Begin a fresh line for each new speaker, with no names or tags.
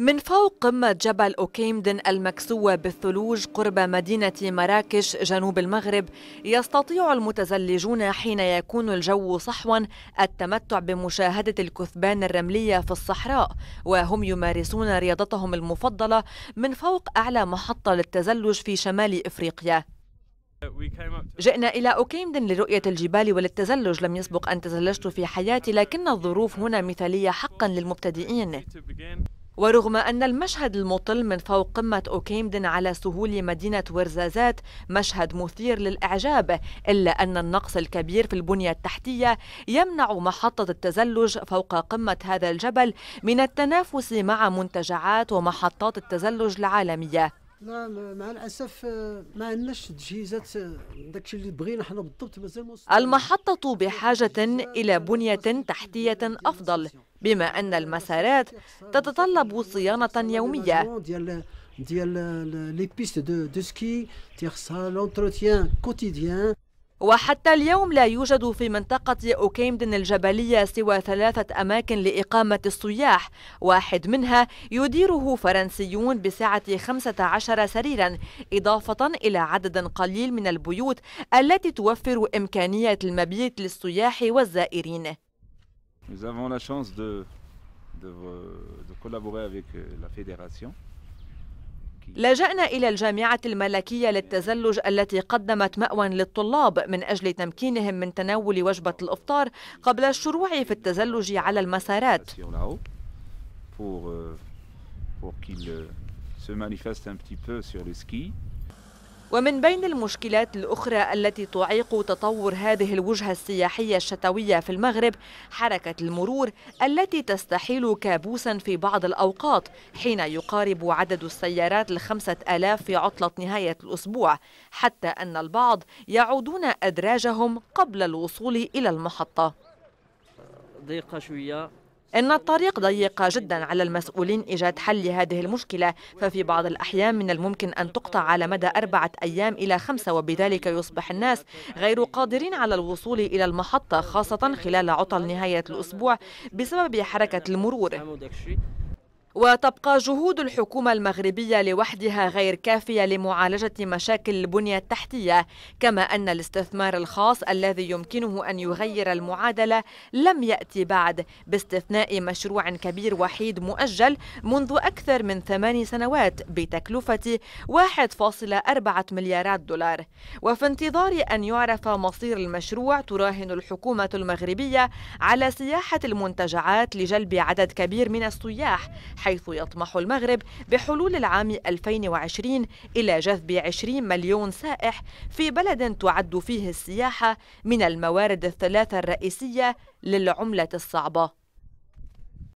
من فوق قمة جبل أوكيمدن المكسوة بالثلوج قرب مدينة مراكش جنوب المغرب يستطيع المتزلجون حين يكون الجو صحوا التمتع بمشاهدة الكثبان الرملية في الصحراء وهم يمارسون رياضتهم المفضلة من فوق أعلى محطة للتزلج في شمال إفريقيا جئنا إلى أوكيمدن لرؤية الجبال وللتزلج لم يسبق أن تزلجت في حياتي لكن الظروف هنا مثالية حقا للمبتدئين ورغم أن المشهد المطل من فوق قمة أوكيمدن على سهول مدينة ورزازات مشهد مثير للإعجاب إلا أن النقص الكبير في البنية التحتية يمنع محطة التزلج فوق قمة هذا الجبل من التنافس مع منتجعات ومحطات التزلج العالمية لا مع الاسف آه، ما عندناش تجهيزات آه، داكشي اللي بغينا حنا بالضبط مازال المحطه بحاجه الى بنيه تحتيه افضل بما ان المسارات تتطلب صيانه يوميه ديال آه، لي بيست دو سكي تيخصها لونتروتيان كوتيديان وحتى اليوم لا يوجد في منطقة أوكيمدن الجبلية سوى ثلاثة أماكن لإقامة السياح واحد منها يديره فرنسيون بسعة 15 سريرا إضافة إلى عدد قليل من البيوت التي توفر إمكانية المبيت للسياح والزائرين Nous avons la chance de, de, de collaborer avec la fédération. لجأنا إلى الجامعة الملكية للتزلج التي قدمت مأوى للطلاب من أجل تمكينهم من تناول وجبة الإفطار قبل الشروع في التزلج على المسارات pour, euh, euh, se un petit peu sur le ski. ومن بين المشكلات الأخرى التي تعيق تطور هذه الوجهة السياحية الشتوية في المغرب حركة المرور التي تستحيل كابوسا في بعض الأوقات حين يقارب عدد السيارات الخمسة آلاف في عطلة نهاية الأسبوع حتى أن البعض يعودون أدراجهم قبل الوصول إلى المحطة ضيقة شوية إن الطريق ضيق جدا على المسؤولين إيجاد حل لهذه المشكلة ففي بعض الأحيان من الممكن أن تقطع على مدى أربعة أيام إلى خمسة وبذلك يصبح الناس غير قادرين على الوصول إلى المحطة خاصة خلال عطل نهاية الأسبوع بسبب حركة المرور وتبقى جهود الحكومة المغربية لوحدها غير كافية لمعالجة مشاكل البنية التحتية، كما أن الاستثمار الخاص الذي يمكنه أن يغير المعادلة لم يأتي بعد، باستثناء مشروع كبير وحيد مؤجل منذ أكثر من ثماني سنوات بتكلفة 1.4 مليارات دولار. وفي انتظار أن يعرف مصير المشروع تراهن الحكومة المغربية على سياحة المنتجعات لجلب عدد كبير من السياح حيث يطمح المغرب بحلول العام 2020 إلى جذب 20 مليون سائح في بلد تعد فيه السياحة من الموارد الثلاثة الرئيسية للعملة الصعبة